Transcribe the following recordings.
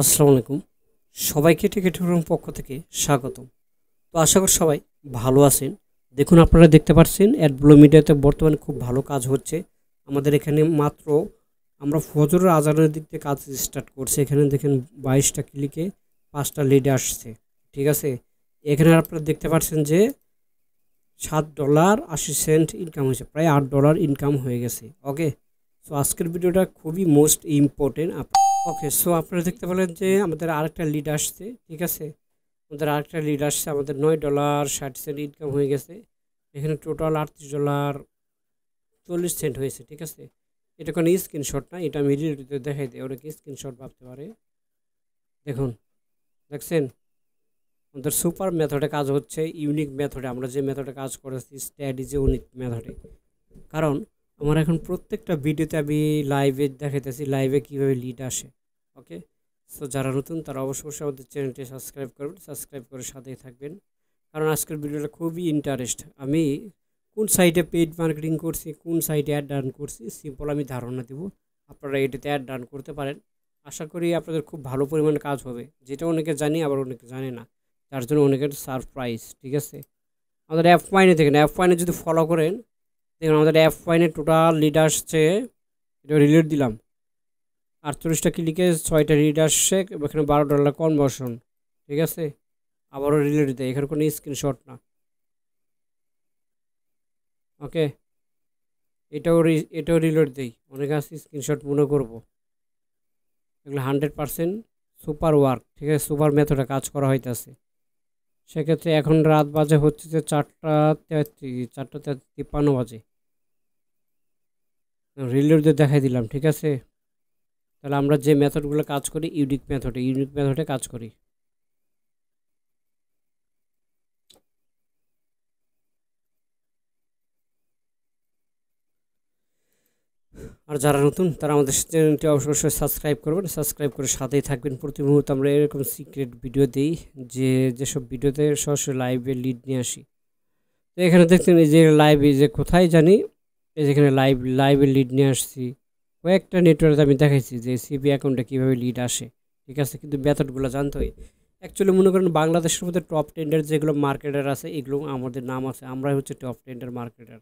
আসসালামু আলাইকুম সবাইকে টিকিট পক্ষ থেকে স্বাগতম তো আশা করি সবাই ভালো আছেন দেখুন আপনারা দেখতে পাচ্ছেন অ্যাডব্লো মিডিয়াতে বর্তমানে খুব ভালো কাজ হচ্ছে আমাদের এখানে মাত্র আমরা ফজরের আজানের দিক থেকে কাজ স্টার্ট করছি এখানে দেখেন বাইশটা ক্লিকে পাঁচটা লিড আসছে ঠিক আছে এখানে আপনারা দেখতে পাচ্ছেন যে সাত ডলার আশি সেন্ট ইনকাম হয়েছে প্রায় আট ডলার ইনকাম হয়ে গেছে ওকে সো আজকের ভিডিওটা খুবই মোস্ট ইম্পর্টেন্ট আপনার ওকে সো আপনারা দেখতে পেলেন যে আমাদের আরেকটা লিড আসছে ঠিক আছে আমাদের আরেকটা লিড আসছে আমাদের নয় ডলার ষাট সেন্ট ইনকাম হয়ে গেছে এখানে টোটাল আটত্রিশ ডলার চল্লিশ সেন্ট হয়েছে ঠিক আছে এটা কোনো স্ক্রিনশট না এটা আমি রিলেটিভ দেখাই দিই ওরা কি স্ক্রিনশট ভাবতে পারে দেখুন দেখছেন আমাদের সুপার মেথডে কাজ হচ্ছে ইউনিক মেথডে আমরা যে মেথডে কাজ করেছি স্ট্র্যাটেজি ইউনিক মেথডে কারণ আমার এখন প্রত্যেকটা ভিডিওতে আমি লাইভে দেখাইতেছি লাইভে কীভাবে লিড আসে ওকে সো যারা নতুন তারা অবশ্যই অবশ্যই আমাদের চ্যানেলটি সাবস্ক্রাইব করবেন সাবস্ক্রাইব করে সাথেই থাকবেন কারণ আজকের ভিডিওটা খুবই ইন্টারেস্ট আমি কোন সাইটে পেইড মার্কেটিং করছি কোন সাইটে অ্যাড রান করছি সিম্পল আমি ধারণা দেবো আপনারা এটাতে অ্যাড রান করতে পারেন আশা করি আপনাদের খুব ভালো পরিমাণ কাজ হবে যেটা অনেকে জানি আবার অনেকে জানে না যার জন্য অনেকের সারপ্রাইজ ঠিক আছে আমাদের অ্যাপ পয়েন্টে e দেখেন অ্যাপ পয়েন্টে e যদি ফলো করেন দেখুন আমাদের অ্যাপ পয়েন্টে টোটাল লিড আসছে এটা রিলেট দিলাম আটচল্লিশটা ক্লিকে ছয়টা রিড আসছে এখানে বারো ডলার কনভার্সন ঠিক আছে আবারও রিলেট দেয় এখানে কোনো স্ক্রিনশট না ওকে এটাও এটাও রিলেট দেই অনেক আছে স্ক্রিনশট মনে করবো এগুলো হান্ড্রেড পারসেন্ট সুপার ওয়ার্ক ঠিক আছে সুপার মেথডে কাজ করা হইতেছে সেক্ষেত্রে এখন রাত বাজে হচ্ছে যে চারটা তেত্রিশ চারটা তিপ্পান্ন বাজে রিলোড দিয়ে দেখাই দিলাম ঠিক আছে তাহলে আমরা যে মেথডগুলো কাজ করি ইউনিক মেথডে ইউনিক মেথডে কাজ করি আর যারা নতুন তারা আমাদের চ্যানেলটি অবশ্যই সাবস্ক্রাইব করবেন সাবস্ক্রাইব করে সাথেই থাকবেন প্রতি মুহূর্তে আমরা এরকম সিক্রেট ভিডিও দিই যে যেসব ভিডিওতে সরাসরি লাইভে লিড নিয়ে আসি তো এখানে দেখছেন এই যে লাইভে যে কোথায় জানি এই যেখানে লাইভ লাইভে লিড নিয়ে আসছি কয়েকটা নেটওয়ার্কে আমি দেখাইছি যে সিপি অ্যাকাউন্টে কীভাবে লিড আসে ঠিক আছে কিন্তু মেথডগুলো জানতে হয় অ্যাকচুয়ালি মনে করেন বাংলাদেশের মধ্যে টপ টেন্ডার যেগুলো মার্কেটার আছে এগুলো আমাদের নাম আছে আমরাই হচ্ছে টপ টেন্ডার মার্কেটার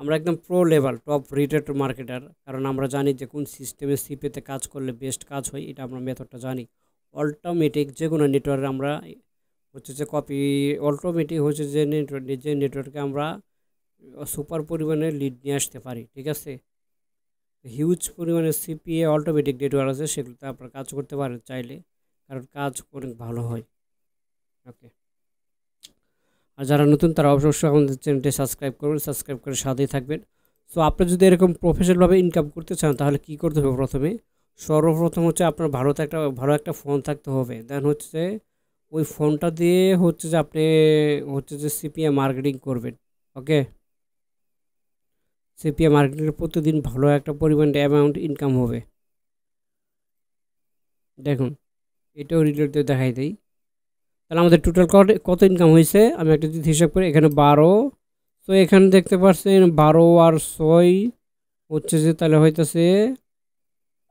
আমরা একদম pro level top rated marketer কারণ আমরা জানি যে কোন সিস্টেমে সিপিতে কাজ করলে বেস্ট কাজ হয় এটা আমরা মেথডটা জানি অল্টোমেটিক যে কোনো নেটওয়ার্কে আমরা হচ্ছে যে কপি অল্টোমেটিক হচ্ছে যে নেটওয়ার্ক যে নেটওয়ার্কে আমরা সুপার পরিমাণে লিড নিয়ে আসতে পারি ঠিক আছে হিউজ পরিমাণে সিপিএ অটোমেটিক নেটওয়ার্ক আছে সেগুলোতে আপনারা কাজ করতে পারেন চাইলে কারণ কাজ অনেক ভালো হয় ওকে আর যারা নতুন তারা অবশ্যই আমাদের চ্যানেলটি সাবস্ক্রাইব করবেন সাবস্ক্রাইব করে সাথেই থাকবেন সো আপনি যদি এরকম প্রফেশনালভাবে ইনকাম করতে চান তাহলে কি করতে হবে প্রথমে সর্বপ্রথম হচ্ছে আপনার ভালো একটা ভালো একটা ফোন থাকতে হবে দেন হচ্ছে ওই ফোনটা দিয়ে হচ্ছে যে আপনি হচ্ছে যে সিপিএ মার্কেটিং করবেন ওকে সেপিয়া মার্কেটের প্রতিদিন ভালো একটা পরিমাণ অ্যামাউন্ট ইনকাম হবে দেখুন এটাও রিলেটেড দেখাই দেয় তাহলে আমাদের টোটাল কত ইনকাম হয়েছে আমি একটা যদি হিসাব করি এখানে বারো তো এখানে দেখতে পাচ্ছেন বারো আর ছয় হচ্ছে যে তাহলে হইতেছে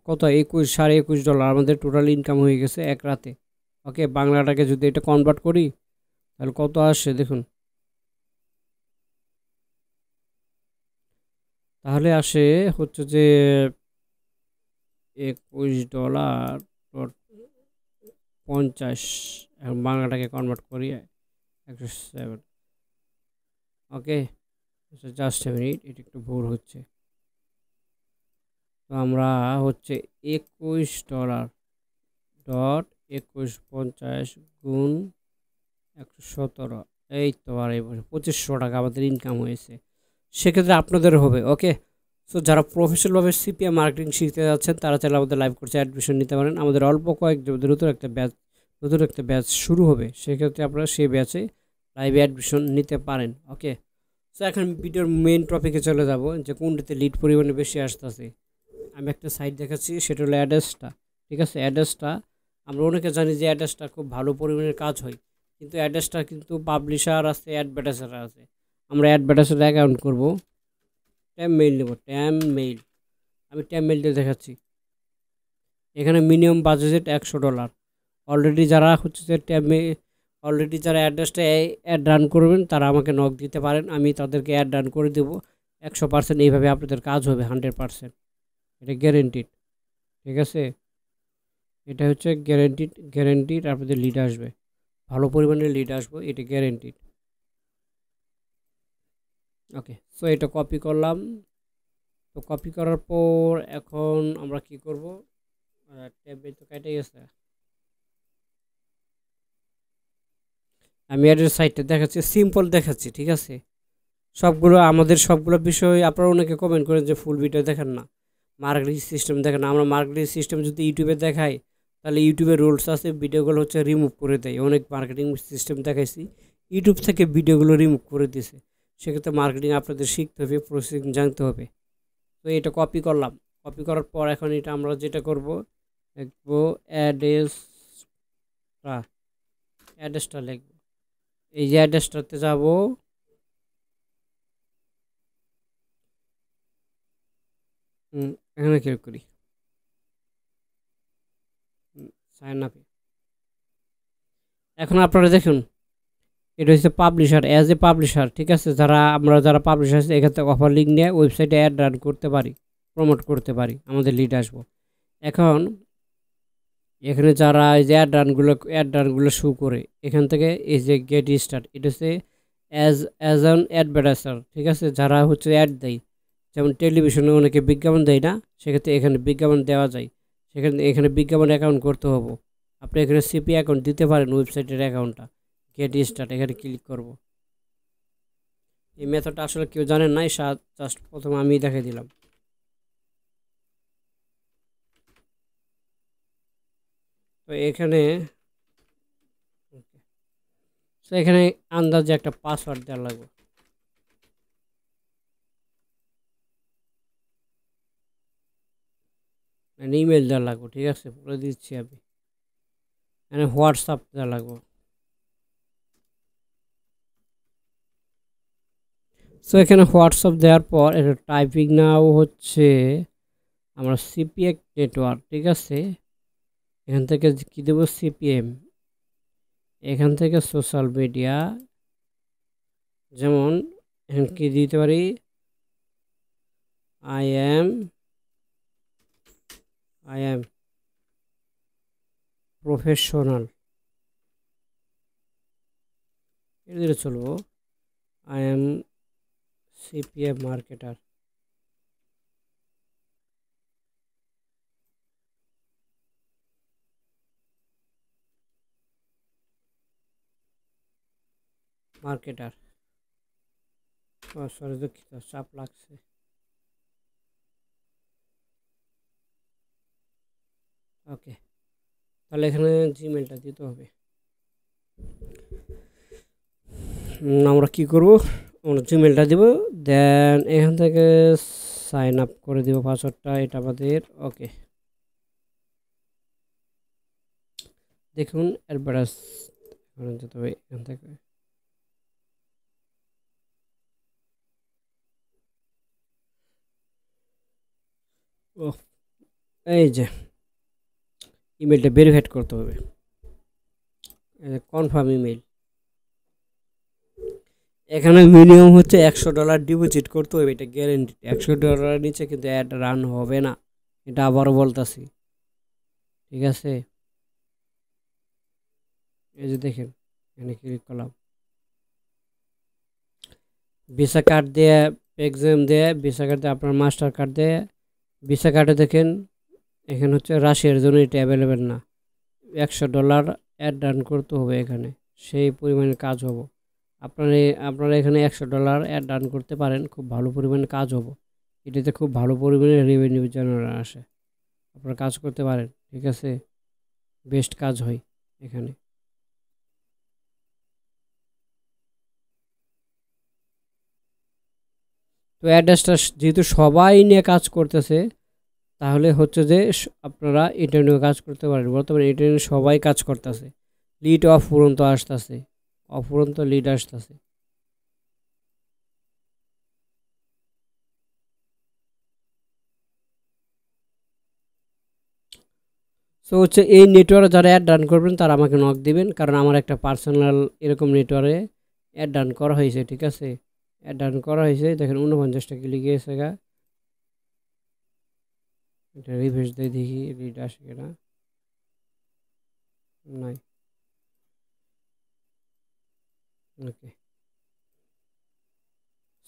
কত একুশ সাড়ে একুশ ডলার আমাদের টোটাল ইনকাম হয়ে গেছে এক রাতে ওকে বাংলাটাকে যদি এটা কনভার্ট করি তাহলে কত আসছে দেখুন তাহলে আসে হচ্ছে যে একুশ ডলার ডট পঞ্চাশ এখন বাংলাটাকে কনভার্ট করি একশো সেভেন ওকে জাস্ট মিনিট এটা একটু ভুল হচ্ছে তো আমরা হচ্ছে একুশ ডলার ডট একুশ পঞ্চাশ গুণ একশো সতেরো এই তো আর বছর পঁচিশশো টাকা আমাদের ইনকাম হয়েছে সেক্ষেত্রে আপনাদের হবে ওকে সো যারা প্রফেশনালভাবে সিপিএ মার্কেটিং শিখতে যাচ্ছেন তারা চাইলে আমাদের লাইভ কোর্সে অ্যাডমিশন নিতে পারেন আমাদের অল্প কয়েক নতুন একটা ব্যাচ নতুন একটা ব্যাচ শুরু হবে সেক্ষেত্রে আপনারা সেই ব্যাচে লাইভে অ্যাডমিশন নিতে পারেন ওকে সো এখন ভিডিওর মেন টপিকে চলে যাব যে কোনটাতে লিড পরিমাণে বেশি আসতেছে আমি একটা সাইট দেখাচ্ছি সেটা হলো অ্যাড্রেসটা ঠিক আছে অ্যাড্রেসটা আমরা অনেকে জানি যে অ্যাড্রেসটা খুব ভালো পরিমাণের কাজ হয় কিন্তু অ্যাড্রেসটা কিন্তু পাবলিশার আছে অ্যাডভার্টাইজার আছে আমরা অ্যাডভার্টাইজের অ্যাকাউন্ট করব ট্যাম মেইল নেব ট্যাম মেইল আমি ট্যাম মেইলটা দেখাচ্ছি এখানে মিনিমাম বাজেট একশো ডলার অলরেডি যারা হচ্ছে যে ট্যাম অলরেডি যারা অ্যাড্রেসটা অ্যাড রান করবেন তারা আমাকে নক দিতে পারেন আমি তাদেরকে অ্যাড রান করে দেবো একশো পার্সেন্ট এইভাবে আপনাদের কাজ হবে হান্ড্রেড পার্সেন্ট এটা গ্যারেন্টিড ঠিক আছে এটা হচ্ছে গ্যারেন্টিড গ্যারেন্টিড আপনাদের লিড আসবে ভালো পরিমাণে লিড আসবো এটা গ্যারেন্টিড ওকে সো এটা কপি করলাম তো কপি করার পর এখন আমরা কি করব ট্যাবে তো কেটে গেছে আমি এর সাইটটা দেখাচ্ছি সিম্পল দেখাচ্ছি ঠিক আছে সবগুলো আমাদের সবগুলো বিষয় আপনারা অনেকে কমেন্ট করেন যে ফুল ভিডিও দেখেন না মার্কেটিং সিস্টেম দেখেন আমরা মার্কেটিং সিস্টেম যদি ইউটিউবে দেখাই তাহলে ইউটিউবে রুলস আছে ভিডিওগুলো হচ্ছে রিমুভ করে দেয় অনেক মার্কেটিং সিস্টেম দেখাইছি ইউটিউব থেকে ভিডিওগুলো রিমুভ করে দিছে সেক্ষেত্রে মার্কেটিং আপনাদের শিখতে হবে প্রসেসিং জানতে হবে তো এটা কপি করলাম কপি করার পর এখন এটা আমরা যেটা করব লিখবো অ্যাড্রেসটা অ্যাড্রেসটা লিখবো এই যে অ্যাড্রেসটাতে যাব এখানে ক্লিক করি সাইন আপে এখন আপনারা দেখুন এটা হচ্ছে পাবলিশার অ্যাজ এ পাবলিশার ঠিক আছে যারা আমরা যারা পাবলিশার আছে এখান থেকে অফার লিঙ্ক নিয়ে ওয়েবসাইটে অ্যাড রান করতে পারি প্রমোট করতে পারি আমাদের লিড আসবো এখন এখানে যারা এই যে অ্যাড রানগুলো অ্যাড রানগুলো শু করে এখান থেকে এই যে গেট স্টার্ট এটা হচ্ছে অ্যাজ অ্যাজ অ্যান অ্যাডভার্টাইজার ঠিক আছে যারা হচ্ছে অ্যাড দেয় যেমন টেলিভিশনে অনেকে বিজ্ঞাপন দেয় না সেক্ষেত্রে এখানে বিজ্ঞাপন দেওয়া যায় সেখানে এখানে বিজ্ঞাপন অ্যাকাউন্ট করতে হবো আপনি এখানে সিপি অ্যাকাউন্ট দিতে পারেন ওয়েবসাইটের অ্যাকাউন্টটা গেট স্টার্ট এখানে ক্লিক করব এই মেথডটা আসলে কেউ জানেন নাই জাস্ট প্রথমে আমি দেখে দিলাম তো এখানে তো এখানে আন্দাজে একটা পাসওয়ার্ড দেওয়া লাগবে ইমেল মানে দেওয়া লাগবো ঠিক আছে বলে দিচ্ছি আমি এখানে হোয়াটসঅ্যাপ দেওয়া লাগবো সো এখানে হোয়াটসঅ্যাপ দেওয়ার পর এটা টাইপিং নাও হচ্ছে আমরা সিপিএক নেটওয়ার্ক ঠিক আছে এখান থেকে কী দেবো সিপিএম এখান থেকে সোশ্যাল মিডিয়া যেমন এখন কী দিতে পারি I am I am professional এটা চলবো I am CPA marketer marketer বাস ওরজোকিটা চাপ লাগছে ওকে তাহলে এখানে জিমেইলটা দিতে হবে আমরা কি করব ওর জিমেইলটা দেব দেন এখান থেকে সাইন আপ করে দিব পাসওয়ার্ডটা এটা আমাদের ওকে দেখুন অ্যাডভার্টাইজ যেতে হবে এখান থেকে ও এই যে ইমেলটা ভেরিফাইড করতে হবে কনফার্ম ইমেল এখানে মিনিমাম হচ্ছে একশো ডলার ডিপোজিট করতে হবে এটা গ্যারেন্টি একশো ডলারের নিচে কিন্তু অ্যাড রান হবে না এটা আবারও বলতেছি ঠিক আছে এই যে দেখেন এখানে ক্লিক করলাম ভিসা কার্ড দিয়ে এক্সাম দিয়ে ভিসা কার্ড দিয়ে আপনার মাস্টার কার্ড দিয়ে ভিসা কার্ডে দেখেন এখানে হচ্ছে রাশিয়ার জন্য এটা অ্যাভেলেবেল না একশো ডলার অ্যাড রান করতে হবে এখানে সেই পরিমাণে কাজ হবো আপনারা আপনারা এখানে একশো ডলার অ্যাড ডান করতে পারেন খুব ভালো পরিমাণে কাজ হবো এটাতে খুব ভালো পরিমাণে রেভিনিউ জেনারেট আসে আপনারা কাজ করতে পারেন ঠিক আছে বেস্ট কাজ হয় এখানে তো অ্যাড্রেসটা যেহেতু সবাই নিয়ে কাজ করতেছে তাহলে হচ্ছে যে আপনারা ইন্টারনেটে কাজ করতে পারেন বর্তমানে ইন্টারনেটে সবাই কাজ করতেছে লিড অফ পর্যন্ত আসতেছে অফুরন্ত লিডার্স আছে সো হচ্ছে এই নেটওয়ার্কে যারা অ্যাড রান করবেন তারা আমাকে নক দিবেন কারণ আমার একটা পার্সোনাল এরকম নেটওয়ার্কে অ্যাড রান করা হয়েছে ঠিক আছে অ্যাড রান করা হয়েছে দেখেন উনপঞ্চাশটা ক্লিক এসে গা এটা রিভেস দিয়ে দেখি রিড আসে না নাই ওকে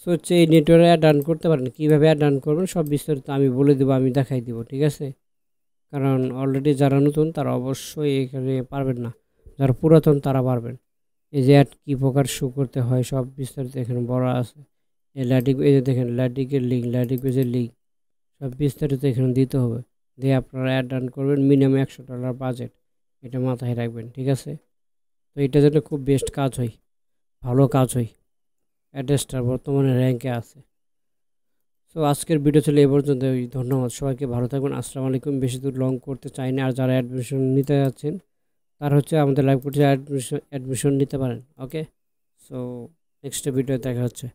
সো হচ্ছে এই নেটওয়ার্ক অ্যাড রান করতে পারেন কীভাবে অ্যাড রান করবেন সব বিস্তারিত আমি বলে দেবো আমি দেখাই দিব ঠিক আছে কারণ অলরেডি যারা নতুন তারা অবশ্যই এখানে পারবেন না যারা পুরাতন তারা পারবেন এই যে অ্যাড কী প্রকার শো করতে হয় সব বিস্তারিত এখানে বড় আছে এই লাইটিক এই যে দেখেন লাইটিকের লিঙ্ক লাইটিক পেজের লিঙ্ক সব বিস্তারিত এখানে দিতে হবে দিয়ে আপনারা অ্যাড রান করবেন মিনিমাম একশো ডলার বাজেট এটা মাথায় রাখবেন ঠিক আছে তো এটা যেন খুব বেস্ট কাজ হয় ভালো কাজ হয় অ্যাড্রেসটা বর্তমানে র্যাঙ্কে আছে সো আজকের ভিডিও ছিল এ পর্যন্ত ধন্যবাদ সবাইকে ভালো থাকবেন আসসালামু আলাইকুম বেশি দূর লং করতে চাই না আর যারা অ্যাডমিশন নিতে যাচ্ছেন তার হচ্ছে আমাদের লাইভ কোর্সে অ্যাডমিশন অ্যাডমিশন নিতে পারেন ওকে সো নেক্সট ভিডিও দেখা হচ্ছে